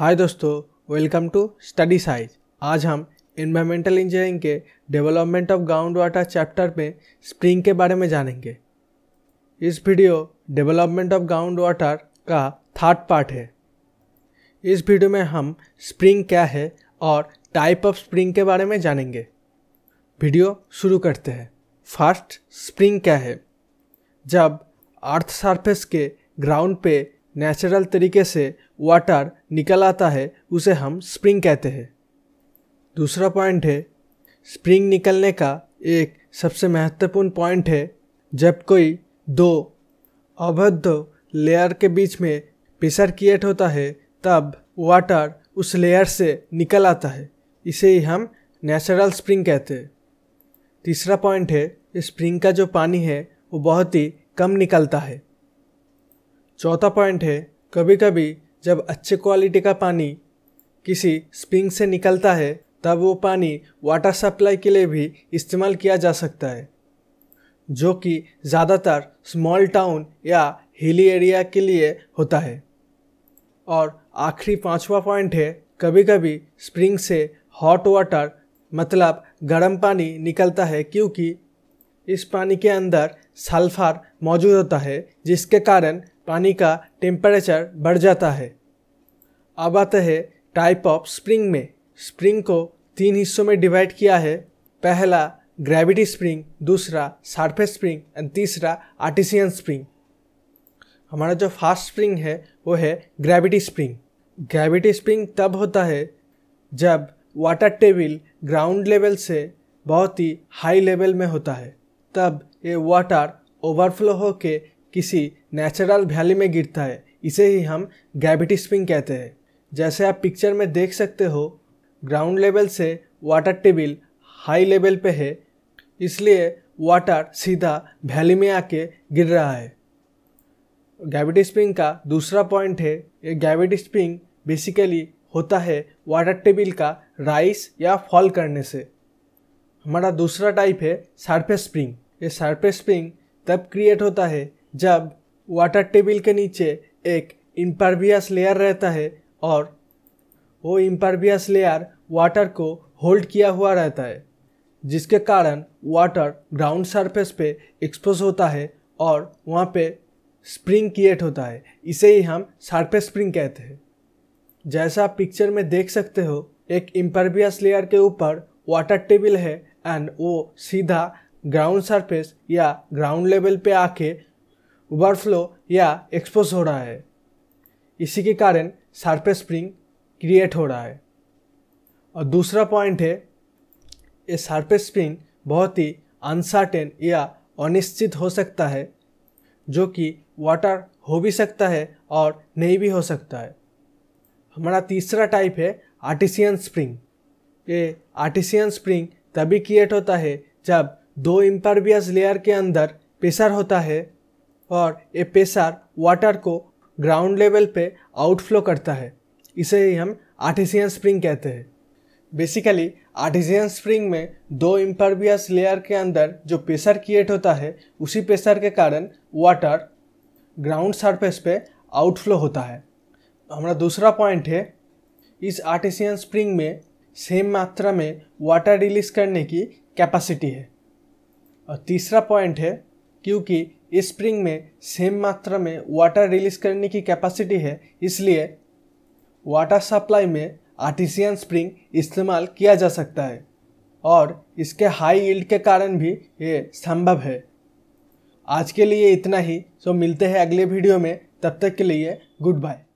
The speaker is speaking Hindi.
हाय दोस्तों वेलकम टू स्टडी साइज आज हम इन्वायरमेंटल इंजीनियरिंग के development of ground water chapter में स्प्रिंग के बारे में जानेंगे इस video development of ground water का थर्ड पार्ट है इस वीडियो में हम स्प्रिंग क्या है और टाइप ऑफ स्प्रिंग के बारे में जानेंगे वीडियो शुरू करते हैं फर्स्ट स्प्रिंग क्या है जब अर्थ सरफेस के ग्राउंड पे नेचुरल तरीके से वाटर निकल आता है उसे हम स्प्रिंग कहते हैं दूसरा पॉइंट है स्प्रिंग निकलने का एक सबसे महत्वपूर्ण पॉइंट है जब कोई दो अभद्र लेयर के बीच में प्रेशर क्रिएट होता है तब वाटर उस लेयर से निकल आता है इसे ही हम नेचुरल स्प्रिंग कहते हैं तीसरा पॉइंट है स्प्रिंग का जो पानी है वो बहुत ही कम निकलता है चौथा पॉइंट है कभी कभी जब अच्छे क्वालिटी का पानी किसी स्प्रिंग से निकलता है तब वो पानी वाटर सप्लाई के लिए भी इस्तेमाल किया जा सकता है जो कि ज़्यादातर स्मॉल टाउन या हिली एरिया के लिए होता है और आखिरी पांचवा पॉइंट है कभी कभी स्प्रिंग से हॉट वाटर मतलब गर्म पानी निकलता है क्योंकि इस पानी के अंदर सल्फर मौजूद होता है जिसके कारण पानी का टेम्परेचर बढ़ जाता है अब आते हैं टाइप ऑफ स्प्रिंग में स्प्रिंग को तीन हिस्सों में डिवाइड किया है पहला ग्रेविटी स्प्रिंग दूसरा सरफेस स्प्रिंग एंड तीसरा आर्टिसियन स्प्रिंग हमारा जो फास्ट स्प्रिंग है वो है ग्रेविटी स्प्रिंग ग्रेविटी स्प्रिंग तब होता है जब वाटर टेबल ग्राउंड लेवल से बहुत ही हाई लेवल में होता है तब ये वाटर ओवरफ्लो होके किसी नेचुरल वैली में गिरता है इसे ही हम ग्रेविटी स्प्रिंग कहते हैं जैसे आप पिक्चर में देख सकते हो ग्राउंड लेवल से वाटर टेबल हाई लेवल पे है इसलिए वाटर सीधा वैली में आके गिर रहा है ग्रेविटी स्प्रिंग का दूसरा पॉइंट है ये ग्रेविटी स्प्रिंग बेसिकली होता है वाटर टेबल का राइस या फॉल करने से हमारा दूसरा टाइप है सरफेस स्प्रिंग ये सरफेस स्प्रिंग तब क्रिएट होता है जब वाटर टेबल के नीचे एक इम्परवियस लेयर रहता है और वो इम्परवियस लेयर वाटर को होल्ड किया हुआ रहता है जिसके कारण वाटर ग्राउंड सरफेस पे एक्सपोज होता है और वहाँ पे स्प्रिंग क्रिएट होता है इसे ही हम सरफेस स्प्रिंग कहते हैं जैसा आप पिक्चर में देख सकते हो एक इम्परवियस लेयर के ऊपर वाटर टेबल है एंड वो सीधा ग्राउंड सरफेस या ग्राउंड लेवल पे आके ओवरफ्लो या एक्सपोज हो रहा है इसी के कारण सरफेस स्प्रिंग क्रिएट हो रहा है और दूसरा पॉइंट है ये सरफेस स्प्रिंग बहुत ही अनसर्टेन या अनिश्चित हो सकता है जो कि वाटर हो भी सकता है और नहीं भी हो सकता है हमारा तीसरा टाइप है आर्टिसियन स्प्रिंग ये आर्टिसियन स्प्रिंग तभी क्रिएट होता है जब दो इम्पर्वियस लेयर के अंदर प्रेशर होता है और ये प्रेशर वाटर को ग्राउंड लेवल पे आउटफ्लो करता है इसे ही हम आर्टिसियन स्प्रिंग कहते हैं बेसिकली आर्टिसियन स्प्रिंग में दो इम्परबियस लेयर के अंदर जो प्रेशर क्रिएट होता है उसी प्रेशर के कारण वाटर ग्राउंड सरफेस पे आउटफ्लो होता है हमारा दूसरा पॉइंट है इस आर्टिसियन स्प्रिंग में सेम मात्रा में वाटर रिलीज करने की कैपेसिटी है और तीसरा पॉइंट है क्योंकि स्प्रिंग में सेम मात्रा में वाटर रिलीज करने की कैपेसिटी है इसलिए वाटर सप्लाई में आर्टिशियन स्प्रिंग इस्तेमाल किया जा सकता है और इसके हाई यील्ड के कारण भी ये संभव है आज के लिए इतना ही सो मिलते हैं अगले वीडियो में तब तक के लिए गुड बाय